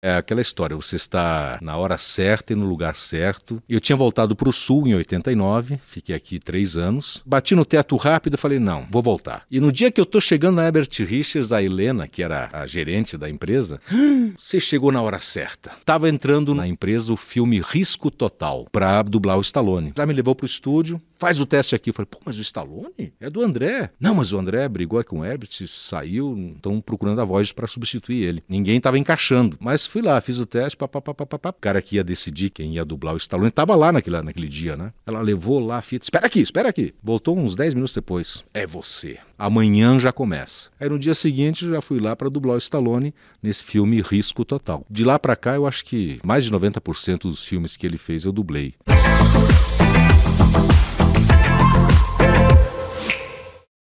É aquela história, você está na hora certa e no lugar certo. Eu tinha voltado para o Sul em 89, fiquei aqui três anos. Bati no teto rápido e falei, não, vou voltar. E no dia que eu estou chegando na Ebert Richards, a Helena, que era a gerente da empresa, você chegou na hora certa. Estava entrando na empresa o filme Risco Total para dublar o Stallone. Já me levou para o estúdio, faz o teste aqui. Eu falei, pô, mas o Stallone é do André. Não, mas o André brigou com o Herbert, saiu, estão procurando a voz para substituir ele. Ninguém estava encaixando. Mas fui lá, fiz o teste, papapá. O cara que ia decidir quem ia dublar o Stallone estava lá naquele, naquele dia, né? Ela levou lá a fita. Espera aqui, espera aqui. Voltou uns 10 minutos depois. É você. Amanhã já começa. Aí no dia seguinte já fui lá para dublar o Stallone nesse filme Risco Total. De lá para cá, eu acho que mais de 90% dos filmes que ele fez eu dublei. Música